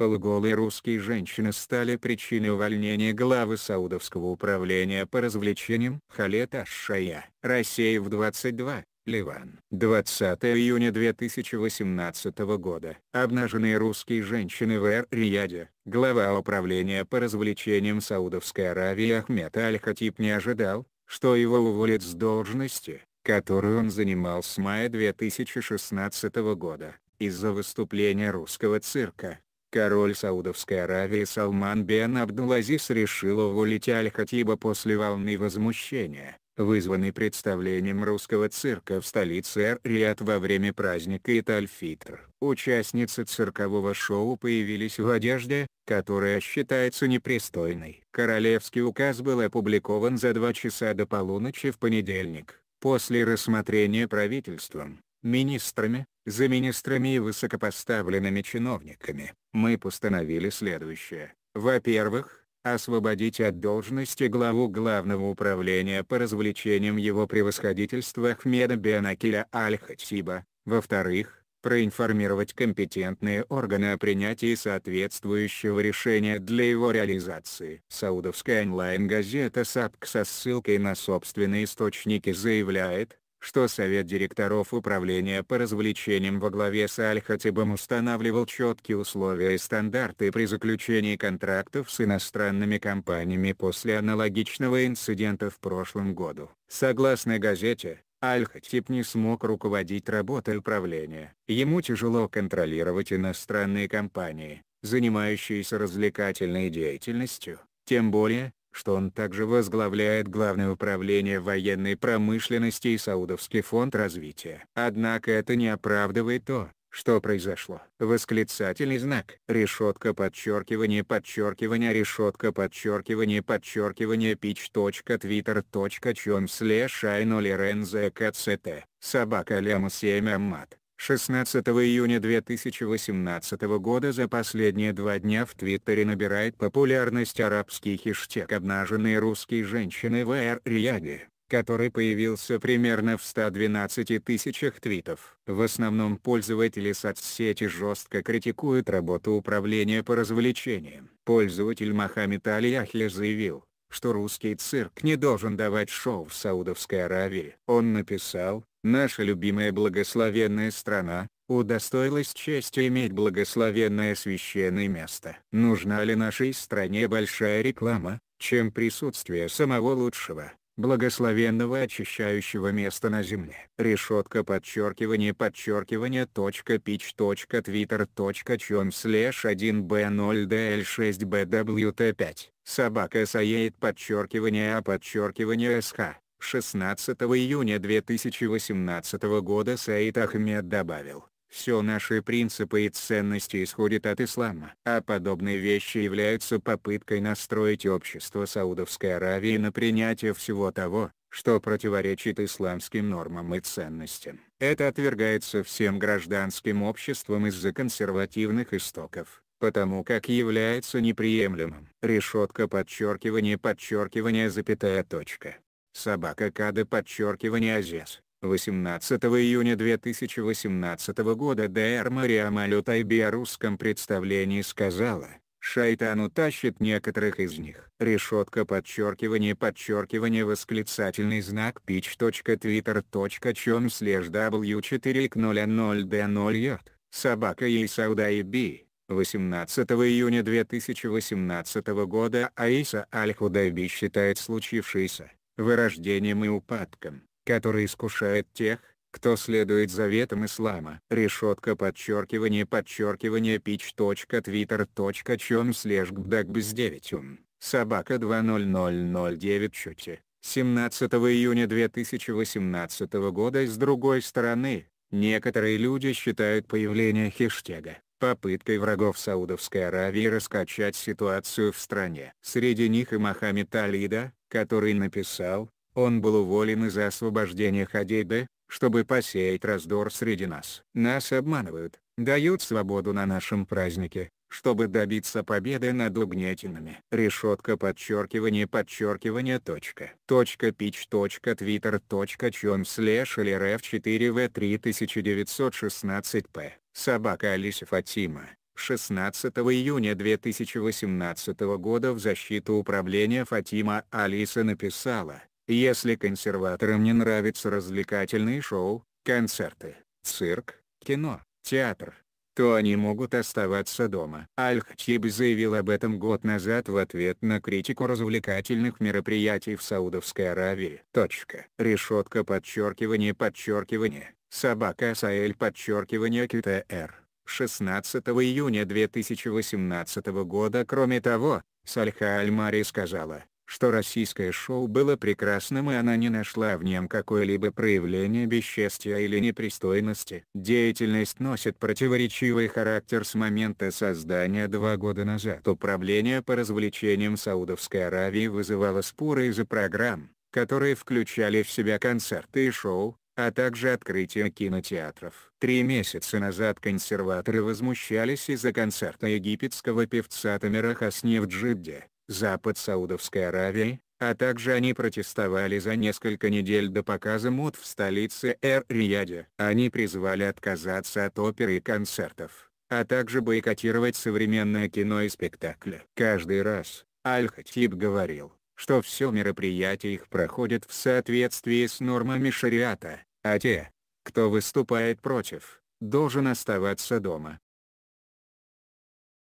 Полуголые русские женщины стали причиной увольнения главы Саудовского управления по развлечениям Халет Аш-Шая. Россия в 22, Ливан. 20 июня 2018 года. Обнаженные русские женщины в Эр-Рияде. Глава управления по развлечениям Саудовской Аравии Ахмед Аль-Хатиб не ожидал, что его уволят с должности, которую он занимал с мая 2016 года, из-за выступления русского цирка. Король Саудовской Аравии Салман бен Абдулазис решил уволить Аль-Хатиба после волны возмущения, вызванной представлением русского цирка в столице Эр-Риад во время праздника Итальфитр. Участницы циркового шоу появились в одежде, которая считается непристойной. Королевский указ был опубликован за два часа до полуночи в понедельник. После рассмотрения правительством, министрами, за министрами и высокопоставленными чиновниками, мы постановили следующее. Во-первых, освободить от должности главу Главного управления по развлечениям его превосходительства Ахмеда Бенакиля Аль-Хатиба, во-вторых, проинформировать компетентные органы о принятии соответствующего решения для его реализации. Саудовская онлайн-газета САПК со ссылкой на собственные источники заявляет, что Совет директоров Управления по развлечениям во главе с Аль-Хатибом устанавливал четкие условия и стандарты при заключении контрактов с иностранными компаниями после аналогичного инцидента в прошлом году. Согласно газете, Аль-Хатиб не смог руководить работой управления. Ему тяжело контролировать иностранные компании, занимающиеся развлекательной деятельностью, тем более, что он также возглавляет Главное управление военной промышленности и Саудовский фонд развития. Однако это не оправдывает то, что произошло? Восклицательный знак. Решетка подчеркивание подчеркивание решетка подчеркивание подчеркивание pitch.twitter.com slash i 0 rnzkct. Собака лема 7 аммат. 16 июня 2018 года за последние два дня в Твиттере набирает популярность арабский хештег «Обнаженные русские женщины в эр который появился примерно в 112 тысячах твитов. В основном пользователи соцсети жестко критикуют работу управления по развлечениям. Пользователь Мохаммед Алияхи заявил, что русский цирк не должен давать шоу в Саудовской Аравии. Он написал, «Наша любимая благословенная страна, удостоилась чести иметь благословенное священное место. Нужна ли нашей стране большая реклама, чем присутствие самого лучшего, благословенного очищающего места на земле. Решетка подчеркивание подчеркивание точка пич точка твиттер точка чем слэш 1 b 0 dl 6 bwt 5 собака саеет подчеркивание а подчеркивание сх 16 июня 2018 года Саид Ахмед добавил, все наши принципы и ценности исходят от ислама. А подобные вещи являются попыткой настроить общество Саудовской Аравии на принятие всего того, что противоречит исламским нормам и ценностям. Это отвергается всем гражданским обществом из-за консервативных истоков, потому как является неприемлемым. Решетка подчеркивания, подчеркивания. запятая точка. Собака када подчеркивание азес. 18 июня 2018 года Д.Р. Мария Малютайби о русском представлении сказала, «Шайтан утащит некоторых из них». Решетка подчеркивание подчеркивание восклицательный знак pitch.twitter.com слеж w4000d0j собака ей Саудайби. 18 июня 2018 года Аиса Аль-Худайби считает случившееся вырождением и упадком который искушает тех, кто следует заветам ислама. Решетка подчеркивание подчеркивание pitch.twitter.com слежг 9 ум собака 20009 чути. 17 июня 2018 года с другой стороны, некоторые люди считают появление хештега попыткой врагов Саудовской Аравии раскачать ситуацию в стране. Среди них и Мохаммед Алида, который написал, он был уволен из-за освобождения Хадейда, чтобы посеять раздор среди нас. Нас обманывают, дают свободу на нашем празднике, чтобы добиться победы над угнетенными. Решетка подчеркивание подчеркивание точка. Точка пич точка твиттер точка чон слэш или рф 4 в 3916 п. Собака Алиса Фатима. 16 июня 2018 года в защиту управления Фатима Алиса написала, если консерваторам не нравятся развлекательные шоу, концерты, цирк, кино, театр, то они могут оставаться дома. Аль-Хатиб заявил об этом год назад в ответ на критику развлекательных мероприятий в Саудовской Аравии. Точка. Решетка подчеркивание подчеркивание, собака Саэль подчеркивание КТР. 16 июня 2018 года Кроме того, Сальха Аль-Мари сказала, что российское шоу было прекрасным и она не нашла в нем какое-либо проявление бесчестия или непристойности. Деятельность носит противоречивый характер с момента создания два года назад. Управление по развлечениям Саудовской Аравии вызывало споры из-за программ, которые включали в себя концерты и шоу, а также открытие кинотеатров. Три месяца назад консерваторы возмущались из-за концерта египетского певца Тамира Хасни в Джидде, запад Саудовской Аравии, а также они протестовали за несколько недель до показа МОД в столице Эр-Рияде. Они призвали отказаться от оперы и концертов, а также бойкотировать современное кино и спектакли. Каждый раз, Аль-Хатиб говорил, что все мероприятие их проходит в соответствии с нормами шариата, а те, кто выступает против, должен оставаться дома.